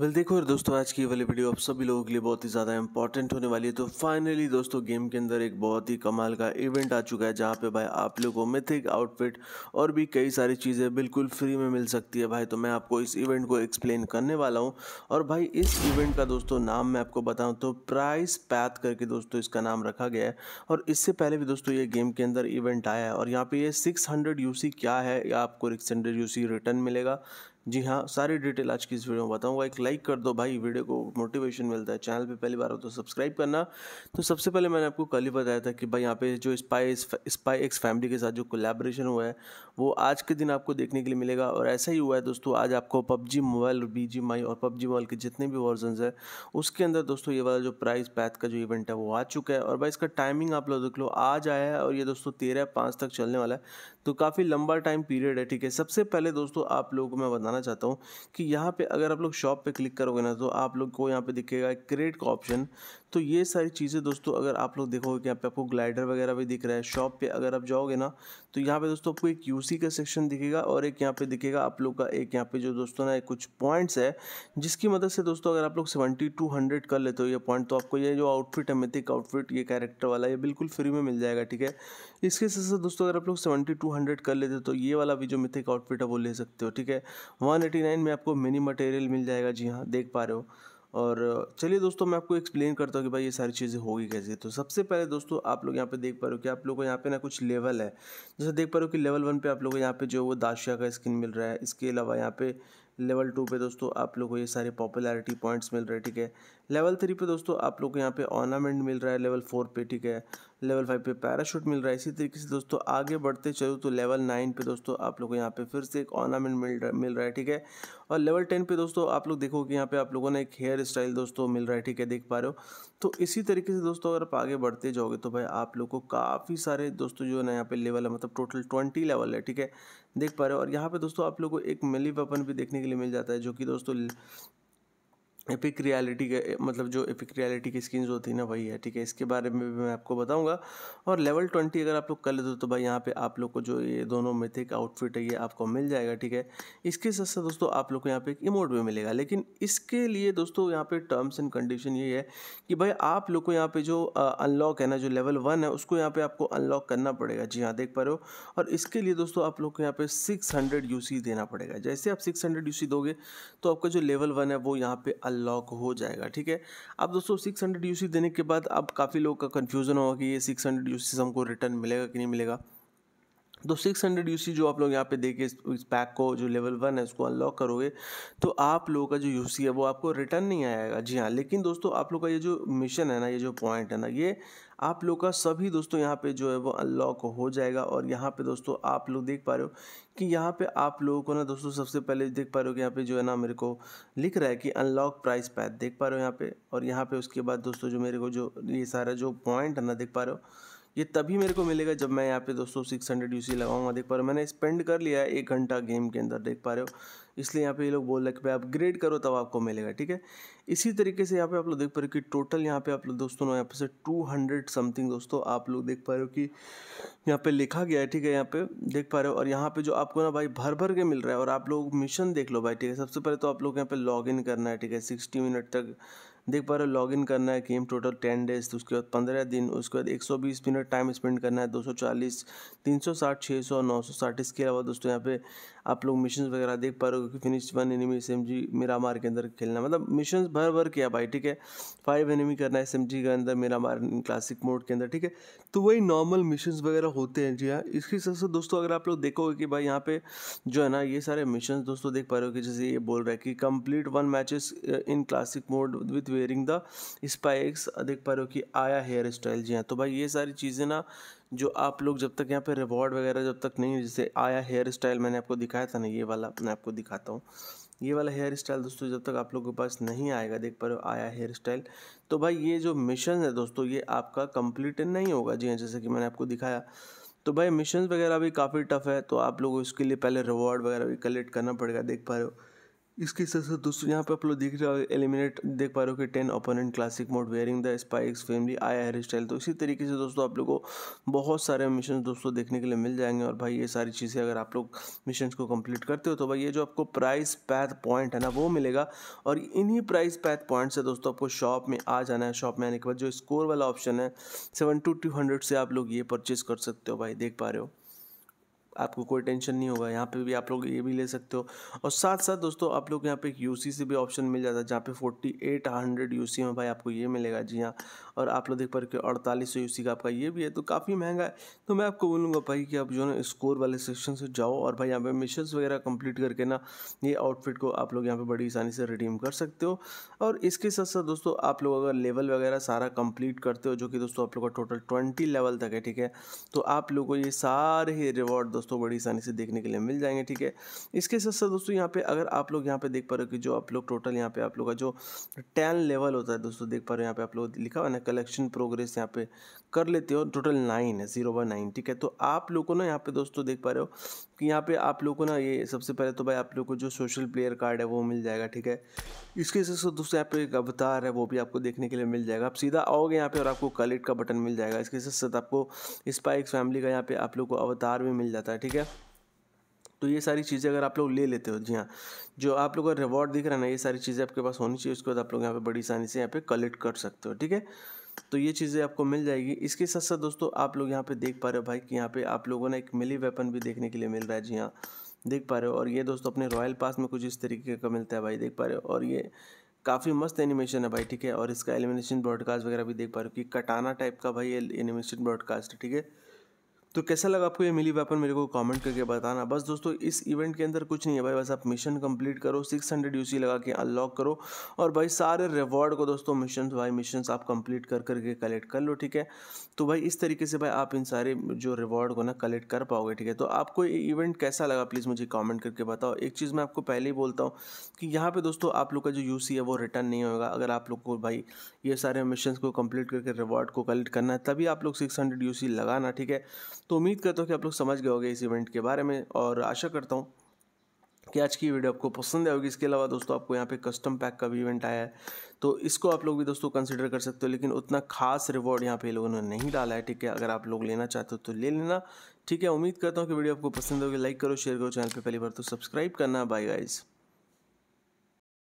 well well, देखो यार दोस्तों आज की वाली वीडियो आप सभी लोगों के लिए बहुत ही ज़्यादा इंपॉर्टेंट होने वाली है तो फाइनली दोस्तों गेम के अंदर एक बहुत ही कमाल का इवेंट आ चुका है जहाँ पे भाई आप लोगों को मिथिक आउटफिट और भी कई सारी चीज़ें बिल्कुल फ्री में मिल सकती है भाई तो मैं आपको इस इवेंट को एक्सप्लेन करने वाला हूँ और भाई इस इवेंट का दोस्तों नाम मैं आपको बताऊँ तो प्राइस पैथ करके दोस्तों इसका नाम रखा गया है और इससे पहले भी दोस्तों ये गेम के अंदर इवेंट आया है और यहाँ पर ये सिक्स हंड्रेड क्या है या आपको सिक्स हंड्रेड रिटर्न मिलेगा जी हाँ सारी डिटेल आज की इस वीडियो में बताऊंगा एक लाइक कर दो भाई वीडियो को मोटिवेशन मिलता है चैनल पे पहली बार हो तो सब्सक्राइब करना तो सबसे पहले मैंने आपको कल ही बताया था कि भाई यहाँ पे जो स्पाई स्पाई एक्स फैमिली के साथ जो कोलैबोरेशन हुआ है वो आज के दिन आपको देखने के लिए मिलेगा और ऐसा ही हुआ है दोस्तों आज आपको PUBG mobile B G MI और पबजी मोबाइल के जितने भी वर्जन है उसके अंदर दोस्तों ये वाला जो प्राइस पैथ का जो इवेंट है वो आ चुका है और भाई इसका टाइमिंग आप लोग देख लो आज आया है और ये दोस्तों तेरह पाँच तक चलने वाला है तो काफ़ी लंबा टाइम पीरियड है ठीक है सबसे पहले दोस्तों आप लोगों को मैं बताना दिखाना चाहता हूँ कि यहाँ पे अगर आप लोग शॉप पे क्लिक करोगे ना तो आप लोग को यहाँ पे दिखेगा क्रेडिट का ऑप्शन तो ये सारी चीज़ें दोस्तों अगर आप लोग देखोगे कि यहाँ पे आपको ग्लाइडर वगैरह भी दिख रहा है शॉप पे अगर आप जाओगे ना तो यहाँ पे दोस्तों आपको एक यूसी का सेक्शन दिखेगा और एक यहाँ पे दिखेगा आप लोग का एक यहाँ पे जो दोस्तों ना कुछ पॉइंट्स है जिसकी मदद से दोस्तों अगर आप लोग सेवेंटी टू हंड्रेड कर लेते हो ये पॉइंट तो आपको ये जो आउटफिट है मिथिक आउटफिट ये कैरेक्टर वाला ये बिल्कुल फ्री में मिल जाएगा ठीक है इसके साथ साथ दोस्तों अगर आप लोग सेवेंटी टू हंड्रेड कर लेते हो तो ये वाला भी जो मिथिक आउटफिट है वो ले सकते हो ठीक है वन एटी नाइन में आपको मिनी मटेरियल मिल जाएगा जी हाँ देख पा रहे हो और चलिए दोस्तों मैं आपको एक्सप्लेन करता हूँ कि भाई ये सारी चीज़ें होगी कैसे तो सबसे पहले दोस्तों आप लोग यहाँ पे देख पा रहे हो कि आप लोगों को यहाँ पे ना कुछ लेवल है जैसे देख पा रहे हो कि लेवल वन पे आप लोगों को यहाँ पे जो वो दाशिया का स्किन मिल रहा है इसके अलावा यहाँ पे लेवल टू पे दोस्तों आप लोग को ये सारे पॉपुलैरिटी पॉइंट्स मिल रहे हैं ठीक है लेवल थ्री पे दोस्तों आप लोग को यहाँ पे ऑर्नामेंट मिल रहा है लेवल फोर पे ठीक है लेवल फाइव पे पैराशूट मिल रहा है इसी तरीके से दोस्तों आगे बढ़ते चलो तो लेवल नाइन पे दोस्तों आप लोग को यहाँ पे फिर से एक ऑर्नामेंट मिल रहा मिल रहा है ठीक है और लेवल टेन पे दोस्तों आप लोग देखो कि यहाँ पे आप लोगों ने एक हेयर स्टाइल दोस्तों मिल रहा है ठीक है देख पा रहे हो तो इसी तरीके से दोस्तों अगर आप आगे बढ़ते जाओगे तो भाई आप लोग को काफ़ी सारे दोस्तों जो है ना यहाँ पे लेवल है मतलब टोटल ट्वेंटी लेवल है ठीक है देख पा रहे हो और यहाँ पे दोस्तों आप लोग को एक मिली वेपन भी देखने के लिए मिल जाता है जो कि दोस्तों एपिक रियलिटी के मतलब जो एपिक रियलिटी की स्किन्स होती है ना वही है ठीक है इसके बारे में भी मैं आपको बताऊंगा और लेवल ट्वेंटी अगर आप लोग कर लेते हो तो भाई यहाँ पे आप लोग को जो ये दोनों मिथिक आउटफिट है ये आपको मिल जाएगा ठीक है इसके साथ साथ दोस्तों आप लोग को यहाँ पे एक इमोट भी मिलेगा लेकिन इसके लिए दोस्तों यहाँ पर टर्म्स एंड कंडीशन ये है कि भाई आप लोग को यहाँ पे जो अनलॉक है ना जो लेवल वन है उसको यहाँ पे आपको अनलॉक करना पड़ेगा जी हाँ देख पा रहे हो और इसके लिए दोस्तों आप लोग को यहाँ पे सिक्स हंड्रेड देना पड़ेगा जैसे आप सिक्स हंड्रेड दोगे तो आपका जो लेवल वन है वो यहाँ पे लॉक हो जाएगा ठीक है अब दोस्तों 600 हंड्रेड देने के बाद अब काफ़ी लोग का कन्फ्यूज़न होगा कि ये 600 हंड्रेड हमको रिटर्न मिलेगा कि नहीं मिलेगा तो 600 हंड्रेड यू जो आप लोग यहाँ पे देखे इस, इस पैक को जो लेवल वन है उसको अनलॉक करोगे तो आप लोगों का जो यू है वो आपको रिटर्न नहीं आएगा जी हाँ लेकिन दोस्तों आप लोग का ये जो मिशन है ना ये जो पॉइंट है ना ये आप लोग का सभी दोस्तों यहाँ पे जो है वो अनलॉक हो जाएगा और यहाँ पे दोस्तों आप लोग देख पा रहे हो कि यहाँ पे आप लोगों को ना दोस्तों सबसे पहले देख पा रहे हो कि यहाँ पे जो है ना मेरे को लिख रहा है कि अनलॉक प्राइस पैथ देख पा रहे हो यहाँ पे और यहाँ पे उसके बाद दोस्तों जो मेरे को जो ये सारा जो पॉइंट है ना देख पा रहे हो ये तभी मेरे को मिलेगा जब मैं यहाँ पे दोस्तों 600 यूसी लगाऊंगा देख पा रहे हो मैंने स्पेंड कर लिया है एक घंटा गेम के अंदर देख पा रहे हो इसलिए यहाँ पे ये लोग बोल रहे हैं कि भाई आप ग्रेड करो तब आपको मिलेगा ठीक है इसी तरीके से यहाँ पे आप लोग देख पा रहे हो कि टोटल यहाँ पे आप लोग दोस्तों यहाँ पे से टू हंड्रेड समथिंग दोस्तों आप लोग देख पा रहे हो कि यहाँ पे लिखा गया है ठीक है यहाँ पे देख पा रहे हो और यहाँ पे जो आपको ना भाई भर भर के मिल रहा है और आप लोग मिशन देख लो भाई ठीक है सबसे पहले तो आप लोग यहाँ पे लॉग इन करना है ठीक है सिक्सटी मिनट तक देख पा रहे हो लॉग इन करना है गेम टोटल टेन डेज तो उसके बाद पंद्रह दिन उसके बाद एक सौ बीस मिनट टाइम स्पेंड करना है दो सौ चालीस तीन सौ साठ छः सौ नौ सौ साठ इसके अलावा दोस्तों यहाँ पे आप लोग मिशन वगैरह देख पा रहे हो कि finish one enemy S M G मेरा मार के अंदर खेलना मतलब मिशन भर भर किया भाई ठीक है फाइव एनिमी करना है एस एम जी के अंदर मेरा मार क्लासिक मोड के अंदर ठीक है तो वही नॉर्मल मिशन वगैरह होते हैं जी हाँ इसके हिसाब से दोस्तों अगर आप लोग देखोगे कि भाई यहाँ पे जो है ना ये सारे मिशन दोस्तों देख पा रहे हो कि जैसे ये बोल रहा है कि complete one matches in classic mode with wearing the spikes देख पा रहे हो कि आया हेयर स्टाइल जी हाँ तो भाई ये सारी चीज़ें ना जो आप लोग जब तक यहाँ पे रिवॉर्ड वगैरह जब तक नहीं जैसे आया हेयर स्टाइल मैंने आपको दिखाया था ना ये वाला मैं आपको दिखाता हूँ ये वाला हेयर स्टाइल दोस्तों जब तक आप लोगों के पास नहीं आएगा देख पा रहे हो आया हेयर स्टाइल तो भाई ये जो मिशन है दोस्तों ये आपका कंप्लीट नहीं होगा जी जैसे कि मैंने आपको दिखाया तो भाई मिशन वगैरह भी काफ़ी टफ है तो आप लोगों इसके लिए पहले रिवॉर्ड वगैरह भी कलेक्ट करना पड़ेगा देख पा रहे हो इसके साथ साथ दोस्तों यहाँ पे आप लोग देख रहे हो एलिमिनेट देख पा रहे हो कि ten opponent classic mode wearing the spikes family आया हेयर स्टाइल तो इसी तरीके से दोस्तों आप लोग को बहुत सारे मिशन दोस्तों देखने के लिए मिल जाएंगे और भाई ये सारी चीज़ें अगर आप लोग मिशन को कंप्लीट करते हो तो भाई ये जो आपको प्राइस पैथ पॉइंट है ना वो मिलेगा और इन्हीं प्राइस पैथ पॉइंट से दोस्तों आपको शॉप में आ जाना है शॉप में आने के बाद जो स्कोर वाला ऑप्शन है सेवन टू टू हंड्रेड से आप लोग ये परचेज़ कर सकते हो भाई देख पा रहे हो आपको कोई टेंशन नहीं होगा यहाँ पे भी आप लोग ये भी ले सकते हो और साथ साथ दोस्तों आप लोग यहाँ पे एक यू से भी ऑप्शन मिल जाता है जहाँ पे फोर्टी एट हंड्रेड यू में भाई आपको ये मिलेगा जी हाँ और आप लोग देख पा रहे अड़तालीस सौ यू का आपका ये भी है तो काफ़ी महंगा है तो मैं आपको बोलूँगा भाई कि आप जो है स्कोर वाले सेक्शन से जाओ और भाई यहाँ पे मिशन वगैरह कंप्लीट करके ना ये आउटफिट को आप लोग यहाँ पर बड़ी आसानी से रिडीम कर सकते हो और इसके साथ साथ दोस्तों आप लोग अगर लेवल वगैरह सारा कंप्लीट करते हो जो कि दोस्तों आप लोग का टोटल ट्वेंटी लेवल तक है ठीक है तो आप लोग को ये सारे ही रिवॉर्ड दोस्तों बड़ी आसानी से देखने के लिए मिल जाएंगे ठीक है इसके साथ साथ दोस्तों यहाँ पे अगर आप लोग यहाँ पे देख पा रहे हो कि जो आप लोग टोटल यहाँ पे आप लोग का जो टेन लेवल होता है दोस्तों देख पा रहे हो यहाँ पे आप लोग लिखा हुआ ना कलेक्शन प्रोग्रेस यहाँ पे कर लेते हो टोटल नाइन है जीरो बाय नाइन ठीक है तो आप लोग को ना यहाँ पे दोस्तों देख पा रहे हो कि यहाँ पे आप लोग को ना ये सबसे पहले तो भाई आप लोग को जो सोशल प्लेयर कार्ड है वो मिल जाएगा ठीक है इसके साथ साथ दोस्तों यहाँ पे एक अवतार है वो भी आपको देखने के लिए मिल जाएगा आप सीधा आओगे यहाँ पे और आपको कलेक्ट का बटन मिल जाएगा इसके साथ साथ आपको स्पाइक्स फैमिली का यहाँ पे आप लोग को अवतार भी मिल जाता है है ठीक है तो ये सारी चीज़ें अगर आप लोग ले लेते हो जी हाँ जो आप लोग का रिवॉर्ड दिख रहा है ना ये सारी चीज़ें आपके पास होनी चाहिए उसके बाद आप लोग यहाँ पे बड़ी आसानी से यहाँ पे कलेक्ट कर सकते हो ठीक है तो ये चीज़ें आपको मिल जाएगी इसके साथ साथ दोस्तों आप लोग यहाँ पे देख पा रहे हो भाई कि यहाँ पे आप लोगों ने एक मिली वेपन भी देखने के लिए मिल रहा है जी हाँ देख पा रहे हो और ये दोस्तों अपने रॉयल पास में कुछ इस तरीके का मिलता है भाई देख पा रहे हो और ये काफ़ी मस्त एनिमेशन है भाई ठीक है और इसका एलिमिनेशन ब्रॉडकास्ट वगैरह भी देख पा रहे हो कि कटाना टाइप का भाई ये एनिमेशन ब्रॉडकास्ट है ठीक है तो कैसा लगा आपको ये मिली वेपन मेरे को कमेंट करके बताना बस दोस्तों इस इवेंट के अंदर कुछ नहीं है भाई बस आप मिशन कंप्लीट करो 600 हंड्रेड यू लगा के अनलॉक करो और भाई सारे रिवॉर्ड को दोस्तों मिशन भाई मिशन आप कंप्लीट कर करके कलेक्ट कर लो ठीक है तो भाई इस तरीके से भाई आप इन सारे जो रिवॉर्ड को ना कलेक्ट कर पाओगे ठीक है तो आपको ये इवेंट कैसा लगा प्लीज़ मुझे कॉमेंट करके बताओ एक चीज़ मैं आपको पहले ही बोलता हूँ कि यहाँ पर दोस्तों आप लोग का जो यू है वो रिटर्न नहीं होगा अगर आप लोग को भाई ये सारे मिशन को कम्प्लीट करके रिवॉर्ड को कलेक्ट करना है तभी आप लोग सिक्स हंड्रेड लगाना ठीक है तो उम्मीद करता हूँ कि आप लोग समझ गए होंगे इस इवेंट के बारे में और आशा करता हूँ कि आज की वीडियो आपको पसंद आएगी इसके अलावा दोस्तों आपको यहाँ पे कस्टम पैक का भी इवेंट आया है तो इसको आप लोग भी दोस्तों कंसिडर कर सकते हो लेकिन उतना खास रिवॉर्ड यहाँ पे लोगों ने नहीं डाला है ठीक है अगर आप लोग लेना चाहते हो तो ले लेना ठीक है उम्मीद करता हूँ कि वीडियो आपको पसंद होगी लाइक करो शेयर करो चैनल पर पहली बार तो सब्सक्राइब करना बाय गाइज़